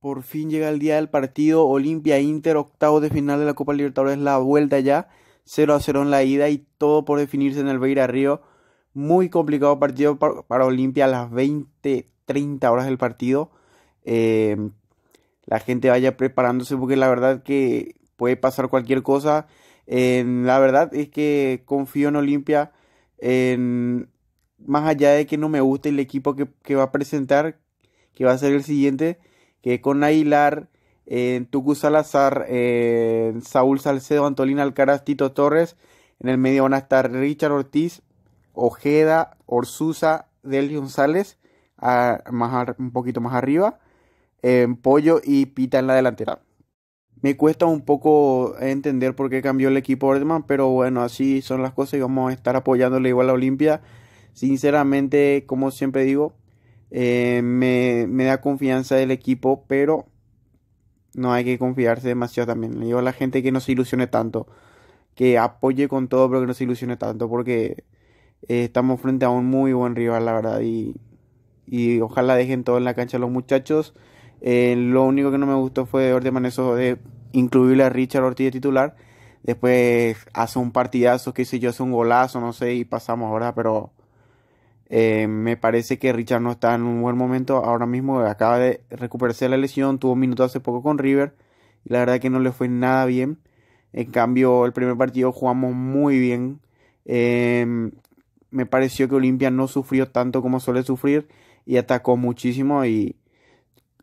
Por fin llega el día del partido Olimpia Inter, octavo de final de la Copa Libertadores, la vuelta ya, 0 a 0 en la ida y todo por definirse en el Beira Río. Muy complicado partido para, Olimpia a las 20, 30 horas del partido. Eh, la gente vaya preparándose porque la verdad que puede pasar cualquier cosa. la verdad es que confío en Olimpia. más allá de que no me guste el equipo que, que va a presentar, que va a ser el siguiente, que con Aguilar, en Tucu Salazar, Saúl Salcedo, Antolín Alcaraz, Tito Torres. En el medio van a estar Richard Ortiz, Ojeda, Orsusa, Del González, a, un poquito más arriba, en Pollo y Pita en la delantera. Me cuesta un poco entender por qué cambió el equipo Ordeman, pero bueno, así son las cosas y vamos a estar apoyándole igual a Olimpia. Sinceramente, como siempre digo, eh, me, da confianza del equipo, pero no hay que confiarse demasiado también. Le digo a la gente que no se ilusione tanto, que apoye con todo, pero que no se ilusione tanto, porque eh, estamos frente a un muy buen rival, la verdad, y, y ojalá dejen todo en la cancha los muchachos. Eh, lo único que no me gustó fue orden eso de incluirle a Richard Ortiz de titular. Después hace un partidazo, qué sé yo, hace un golazo, no sé, y pasamos ahora, pero eh, me parece que Richard no está en un buen momento ahora mismo. Acaba de recuperarse de la lesión. Tuvo un minuto hace poco con River. Y la verdad que no le fue nada bien. En cambio, el primer partido jugamos muy bien. Em, me pareció que Olimpia no sufrió tanto como suele sufrir. Y atacó muchísimo. Y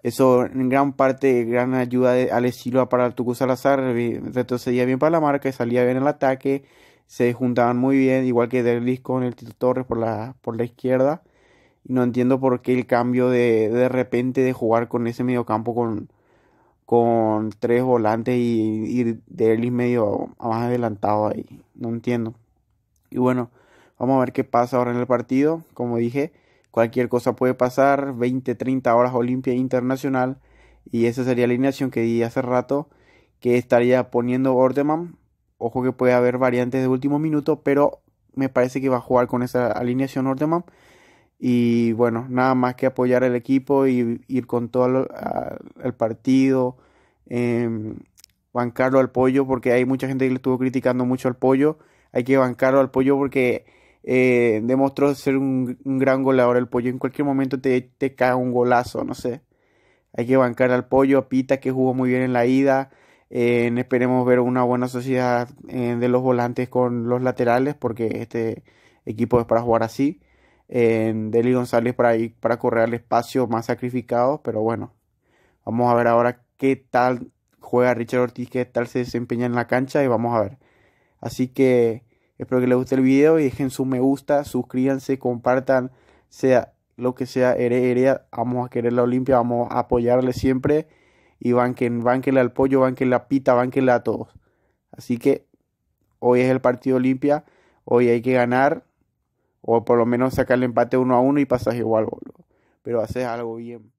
eso en gran parte, gran ayuda de, al estilo para Tucu Salazar. Retrocedía bien para la marca. Salía bien el ataque se juntaban muy bien, igual que Derlis con el Tito Torres por la, por la izquierda. Y no entiendo por qué el cambio de, repente de jugar con ese mediocampo con, con tres volantes y, y Derlis medio más adelantado ahí. No entiendo. Y bueno, vamos a ver qué pasa ahora en el partido. Como dije, cualquier cosa puede pasar. 20, 30 horas Olimpia Internacional. Y esa sería la alineación que di hace rato que estaría poniendo Ordeman Ojo que puede haber variantes de último minuto, pero me parece que va a jugar con esa alineación Nordemann. Y bueno, nada más que apoyar al equipo y ir con todo el partido, em, bancarlo al pollo, porque hay mucha gente que le estuvo criticando mucho al pollo. Hay que bancarlo al pollo porque eh, demostró ser un, gran goleador el pollo. En cualquier momento te, te cae un golazo, no sé. Hay que bancar al pollo, a Pita que jugó muy bien en la ida. Eh, esperemos ver una buena sociedad eh, de los volantes con los laterales, porque este equipo es para jugar así. Eh, Deli González para ir, para correr el espacio más sacrificado, pero bueno, vamos a ver ahora qué tal juega Richard Ortiz, qué tal se desempeña en la cancha y vamos a ver. Así que espero que les guste el video y dejen su me gusta, suscríbanse, compartan, sea lo que sea, heredia, vamos a querer la Olimpia, vamos a apoyarle siempre y banquen, al pollo, banquenle la pita, banquenle a todos. Así que hoy es el partido limpia, hoy hay que ganar o por lo menos sacar el empate uno a uno y pasas igual, boludo. Pero haces algo bien.